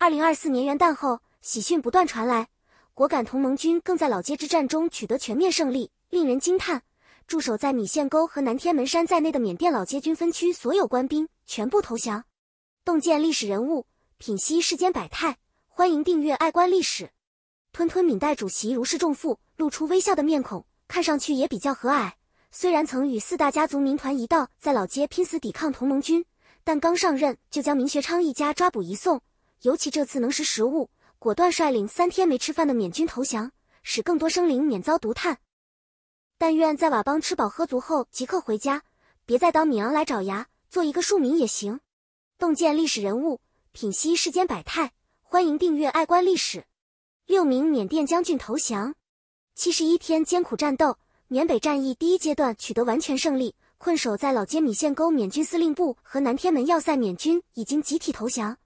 二零二四年元旦后，喜讯不断传来，果敢同盟军更在老街之战中取得全面胜利，令人惊叹。驻守在米线沟和南天门山在内的缅甸老街军分区所有官兵全部投降。洞见历史人物，品析世间百态，欢迎订阅《爱观历史》。吞吞敏代主席如释重负，露出微笑的面孔，看上去也比较和蔼。虽然曾与四大家族民团一道在老街拼死抵抗同盟军，但刚上任就将明学昌一家抓捕移送。尤其这次能识时务，果断率领三天没吃饭的缅军投降，使更多生灵免遭毒炭。但愿在佤邦吃饱喝足后即刻回家，别再当米昂来找牙，做一个庶民也行。洞见历史人物，品析世间百态。欢迎订阅《爱观历史》。六名缅甸将军投降，七十一天艰苦战斗，缅北战役第一阶段取得完全胜利。困守在老街米线沟缅军司令部和南天门要塞缅军已经集体投降。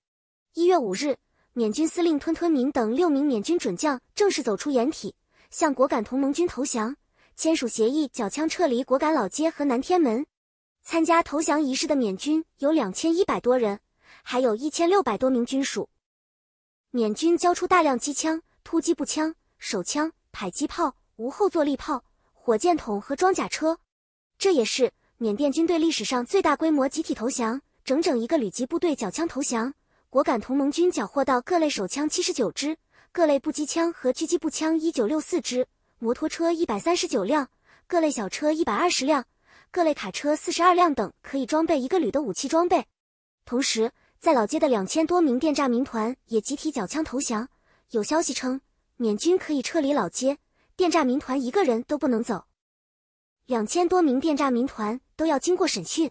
一月五日，缅军司令吞吞敏等六名缅军准将正式走出掩体，向果敢同盟军投降，签署协议，缴枪撤离果敢老街和南天门。参加投降仪式的缅军有两千一百多人，还有一千六百多名军属。缅军交出大量机枪、突击步枪、手枪、迫击炮、无后坐力炮、火箭筒和装甲车。这也是缅甸军队历史上最大规模集体投降，整整一个旅级部队缴枪投降。果敢同盟军缴获到各类手枪七十九支，各类步机枪和狙击步枪一九六四支，摩托车一百三十九辆，各类小车一百二十辆，各类卡车四十二辆等，可以装备一个旅的武器装备。同时，在老街的两千多名电诈民团也集体缴枪投降。有消息称，缅军可以撤离老街，电诈民团一个人都不能走，两千多名电诈民团都要经过审讯。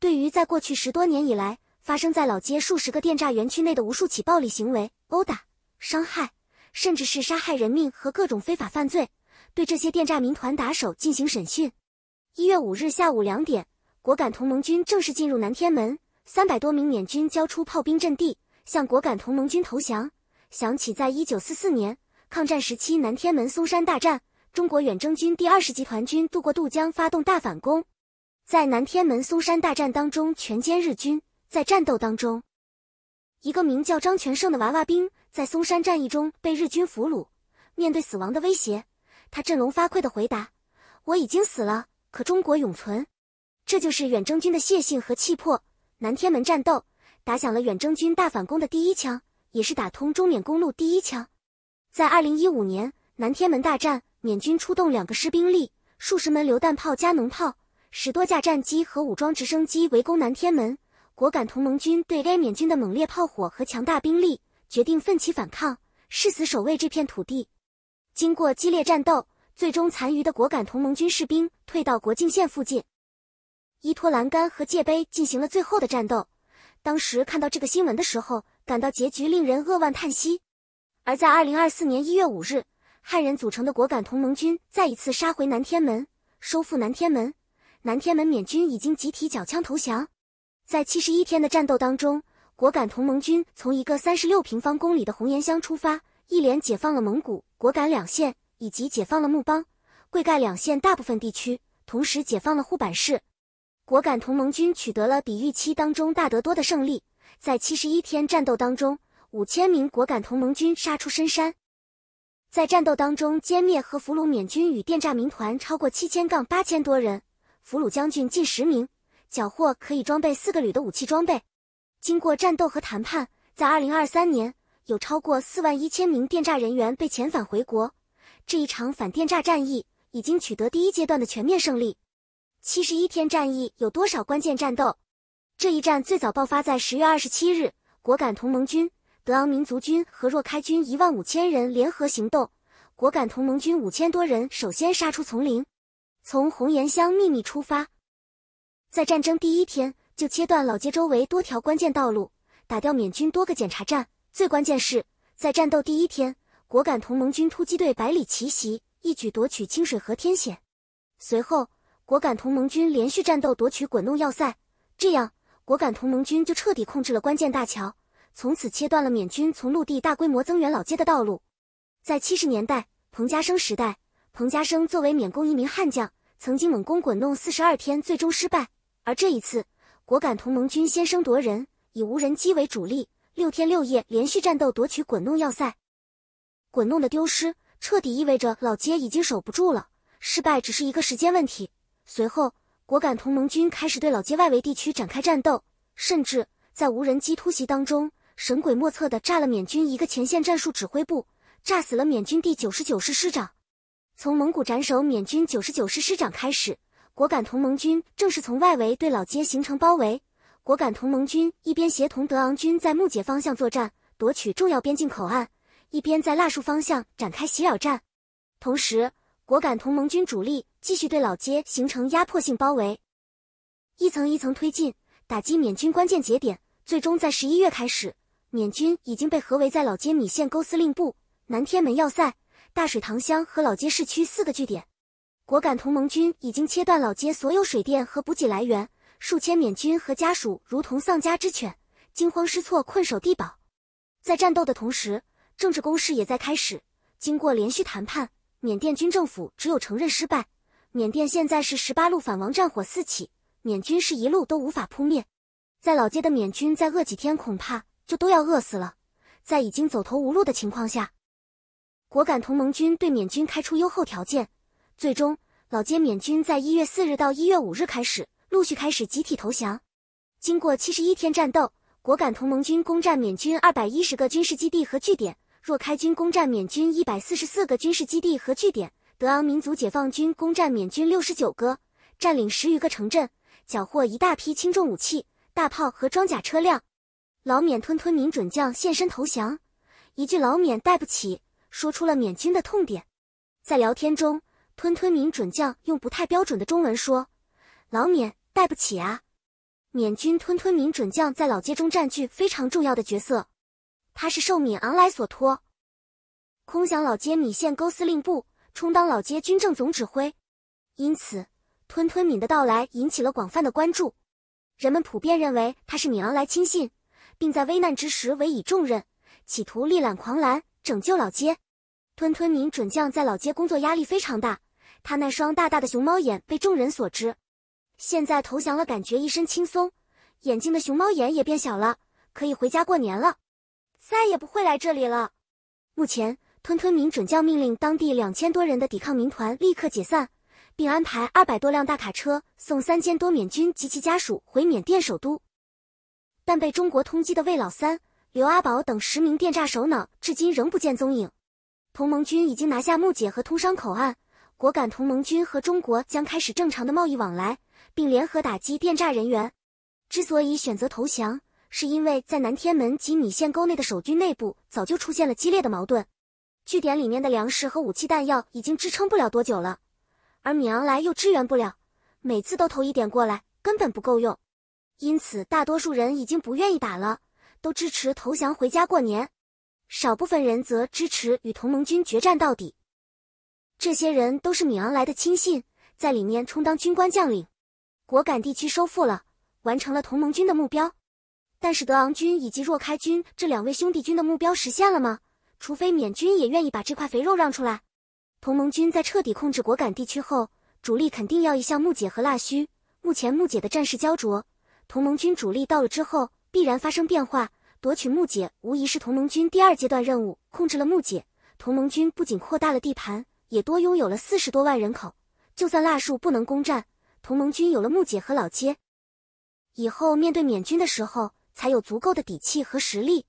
对于在过去十多年以来。发生在老街数十个电诈园区内的无数起暴力行为、殴打、伤害，甚至是杀害人命和各种非法犯罪，对这些电诈民团打手进行审讯。一月五日下午两点，果敢同盟军正式进入南天门，三百多名缅军交出炮兵阵地，向果敢同盟军投降。想起在一九四四年抗战时期南天门松山大战，中国远征军第二十集团军渡过渡江，发动大反攻，在南天门松山大战当中全歼日军。在战斗当中，一个名叫张全胜的娃娃兵在松山战役中被日军俘虏。面对死亡的威胁，他振聋发聩的回答：“我已经死了，可中国永存。”这就是远征军的血性和气魄。南天门战斗打响了远征军大反攻的第一枪，也是打通中缅公路第一枪。在二零一五年，南天门大战，缅军出动两个师兵力、数十门榴弹炮、加农炮、十多架战机和武装直升机围攻南天门。果敢同盟军对埃缅军的猛烈炮火和强大兵力，决定奋起反抗，誓死守卫这片土地。经过激烈战斗，最终残余的果敢同盟军士兵退到国境线附近，依托栏杆和界碑进行了最后的战斗。当时看到这个新闻的时候，感到结局令人扼腕叹息。而在二零二四年一月五日，汉人组成的果敢同盟军再一次杀回南天门，收复南天门。南天门缅军已经集体缴枪投降。在七十一天的战斗当中，果敢同盟军从一个三十六平方公里的红岩乡出发，一连解放了蒙古、果敢两县，以及解放了木邦、贵盖两县大部分地区，同时解放了护板市。果敢同盟军取得了比预期当中大得多的胜利。在七十一天战斗当中，五千名果敢同盟军杀出深山，在战斗当中歼灭和俘虏缅军与电诈民团超过七千杠八千多人，俘虏将军近十名。缴获可以装备四个旅的武器装备。经过战斗和谈判，在二零二三年，有超过四万一千名电诈人员被遣返回国。这一场反电诈战役已经取得第一阶段的全面胜利。七十一天战役有多少关键战斗？这一战最早爆发在十月二十七日，果敢同盟军、德昂民族军和若开军一万五千人联合行动。果敢同盟军五千多人首先杀出丛林，从红岩乡秘密出发。在战争第一天就切断老街周围多条关键道路，打掉缅军多个检查站。最关键是在战斗第一天，果敢同盟军突击队百里奇袭，一举夺取清水河天险。随后，果敢同盟军连续战斗夺取滚弄要塞，这样果敢同盟军就彻底控制了关键大桥，从此切断了缅军从陆地大规模增援老街的道路。在七十年代彭家生时代，彭家生作为缅共一名悍将，曾经猛攻滚弄四十二天，最终失败。而这一次，果敢同盟军先声夺人，以无人机为主力，六天六夜连续战斗夺取滚弄要塞。滚弄的丢失，彻底意味着老街已经守不住了，失败只是一个时间问题。随后，果敢同盟军开始对老街外围地区展开战斗，甚至在无人机突袭当中，神鬼莫测的炸了缅军一个前线战术指挥部，炸死了缅军第九十九师师长。从蒙古斩首缅军九十九师师长开始。果敢同盟军正是从外围对老街形成包围。果敢同盟军一边协同德昂军在木姐方向作战，夺取重要边境口岸，一边在腊戍方向展开袭扰战。同时，果敢同盟军主力继续对老街形成压迫性包围，一层一层推进，打击缅军关键节点。最终在十一月开始，缅军已经被合围在老街米线沟司令部、南天门要塞、大水塘乡和老街市区四个据点。果敢同盟军已经切断老街所有水电和补给来源，数千缅军和家属如同丧家之犬，惊慌失措困守地堡。在战斗的同时，政治攻势也在开始。经过连续谈判，缅甸军政府只有承认失败。缅甸现在是十八路反王，战火四起，缅军是一路都无法扑灭。在老街的缅军再饿几天，恐怕就都要饿死了。在已经走投无路的情况下，果敢同盟军对缅军开出优厚条件。最终，老街缅军在一月四日到一月五日开始陆续开始集体投降。经过七十一天战斗，果敢同盟军攻占缅军二百一十个军事基地和据点；若开军攻占缅军一百四十四个军事基地和据点；德昂民族解放军攻占缅军六十九个，占领十余个城镇，缴获一大批轻重武器、大炮和装甲车辆。老缅吞吞民准将现身投降，一句“老缅带不起”说出了缅军的痛点。在聊天中。吞吞敏准将用不太标准的中文说：“老缅带不起啊。”缅军吞吞敏准将在老街中占据非常重要的角色，他是受敏昂莱所托，空降老街米线沟司令部，充当老街军政总指挥。因此，吞吞敏的到来引起了广泛的关注。人们普遍认为他是敏昂莱亲信，并在危难之时委以重任，企图力挽狂澜，拯救老街。吞吞敏准将在老街工作压力非常大。他那双大大的熊猫眼被众人所知，现在投降了，感觉一身轻松，眼睛的熊猫眼也变小了，可以回家过年了，再也不会来这里了。目前，吞吞明准将命令当地两千多人的抵抗民团立刻解散，并安排二百多辆大卡车送三千多缅军及其家属回缅甸首都。但被中国通缉的魏老三、刘阿宝等十名电诈首脑至今仍不见踪影。同盟军已经拿下木姐和通商口岸。果敢同盟军和中国将开始正常的贸易往来，并联合打击电诈人员。之所以选择投降，是因为在南天门及米线沟内的守军内部早就出现了激烈的矛盾。据点里面的粮食和武器弹药已经支撑不了多久了，而米昂莱又支援不了，每次都投一点过来，根本不够用。因此，大多数人已经不愿意打了，都支持投降回家过年。少部分人则支持与同盟军决战到底。这些人都是米昂来的亲信，在里面充当军官将领。果敢地区收复了，完成了同盟军的目标。但是德昂军以及若开军这两位兄弟军的目标实现了吗？除非缅军也愿意把这块肥肉让出来。同盟军在彻底控制果敢地区后，主力肯定要移向木姐和腊戌。目前木姐的战事焦灼，同盟军主力到了之后，必然发生变化。夺取木姐无疑是同盟军第二阶段任务。控制了木姐，同盟军不仅扩大了地盘。也多拥有了四十多万人口，就算腊戍不能攻占，同盟军有了木姐和老街，以后面对缅军的时候，才有足够的底气和实力。